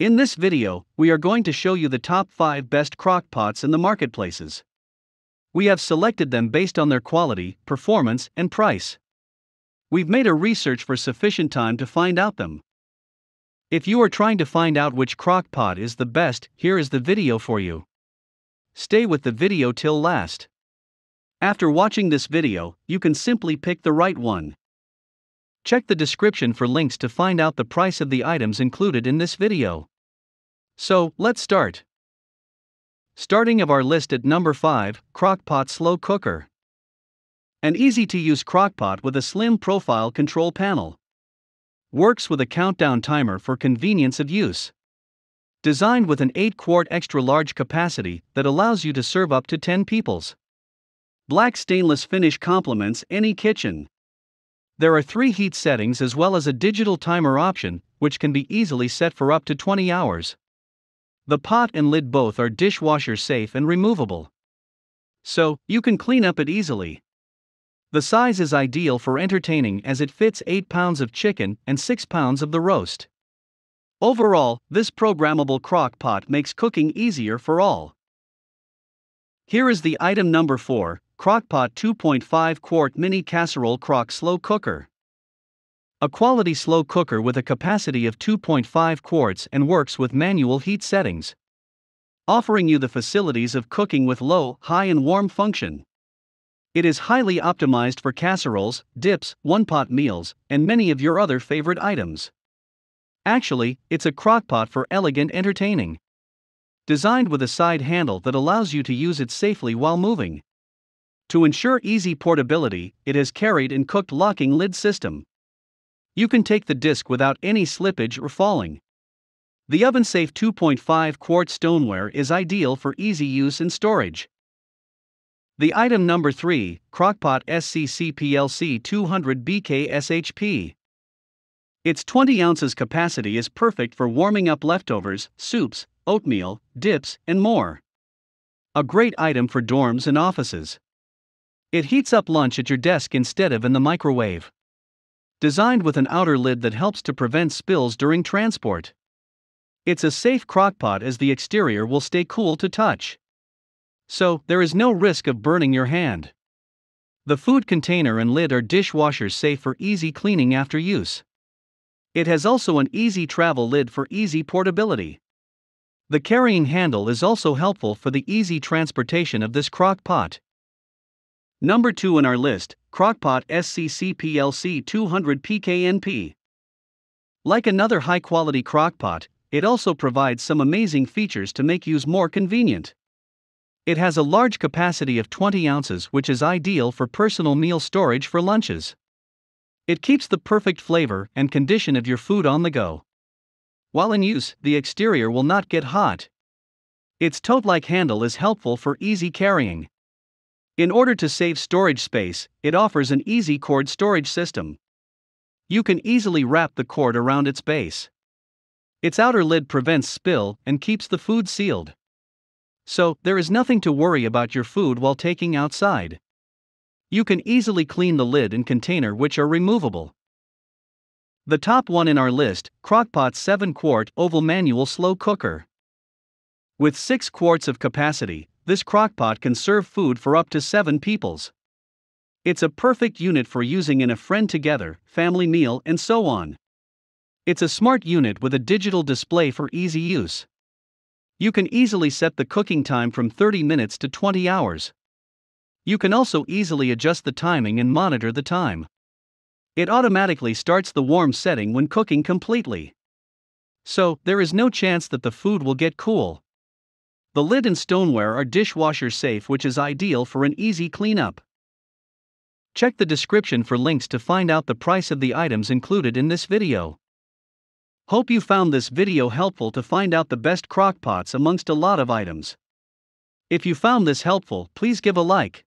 In this video, we are going to show you the top 5 best crockpots in the marketplaces. We have selected them based on their quality, performance, and price. We've made a research for sufficient time to find out them. If you are trying to find out which crockpot is the best, here is the video for you. Stay with the video till last. After watching this video, you can simply pick the right one. Check the description for links to find out the price of the items included in this video. So, let's start. Starting of our list at number 5, Crock-Pot Slow Cooker. An easy-to-use crock-pot with a slim profile control panel. Works with a countdown timer for convenience of use. Designed with an 8-quart extra-large capacity that allows you to serve up to 10 peoples. Black stainless finish complements any kitchen. There are three heat settings as well as a digital timer option, which can be easily set for up to 20 hours. The pot and lid both are dishwasher safe and removable. So, you can clean up it easily. The size is ideal for entertaining as it fits 8 pounds of chicken and 6 pounds of the roast. Overall, this programmable crock pot makes cooking easier for all. Here is the item number 4 Crock-Pot 2.5 quart mini casserole crock slow cooker. A quality slow cooker with a capacity of 2.5 quarts and works with manual heat settings. Offering you the facilities of cooking with low, high, and warm function. It is highly optimized for casseroles, dips, one pot meals, and many of your other favorite items. Actually, it's a crockpot for elegant entertaining. Designed with a side handle that allows you to use it safely while moving. To ensure easy portability, it has carried and cooked locking lid system. You can take the disc without any slippage or falling. The OvenSafe 2.5 quart stoneware is ideal for easy use and storage. The item number 3, Crockpot SCC PLC 200 BK SHP. Its 20 ounces capacity is perfect for warming up leftovers, soups, oatmeal, dips, and more. A great item for dorms and offices. It heats up lunch at your desk instead of in the microwave. Designed with an outer lid that helps to prevent spills during transport. It's a safe crockpot as the exterior will stay cool to touch. So, there is no risk of burning your hand. The food container and lid are dishwasher safe for easy cleaning after use. It has also an easy travel lid for easy portability. The carrying handle is also helpful for the easy transportation of this crock pot. Number 2 in our list, Crockpot SCC PLC 200 PKNP. Like another high quality crockpot, it also provides some amazing features to make use more convenient. It has a large capacity of 20 ounces, which is ideal for personal meal storage for lunches. It keeps the perfect flavor and condition of your food on the go. While in use, the exterior will not get hot. Its tote like handle is helpful for easy carrying. In order to save storage space, it offers an easy cord storage system. You can easily wrap the cord around its base. Its outer lid prevents spill and keeps the food sealed. So, there is nothing to worry about your food while taking outside. You can easily clean the lid and container which are removable. The top one in our list, crock 7 quart oval manual slow cooker. With 6 quarts of capacity, this crockpot can serve food for up to seven peoples. It's a perfect unit for using in a friend together, family meal, and so on. It's a smart unit with a digital display for easy use. You can easily set the cooking time from 30 minutes to 20 hours. You can also easily adjust the timing and monitor the time. It automatically starts the warm setting when cooking completely. So, there is no chance that the food will get cool, the lid and stoneware are dishwasher safe, which is ideal for an easy cleanup. Check the description for links to find out the price of the items included in this video. Hope you found this video helpful to find out the best crockpots amongst a lot of items. If you found this helpful, please give a like.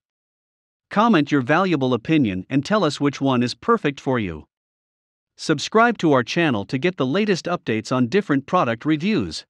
Comment your valuable opinion and tell us which one is perfect for you. Subscribe to our channel to get the latest updates on different product reviews.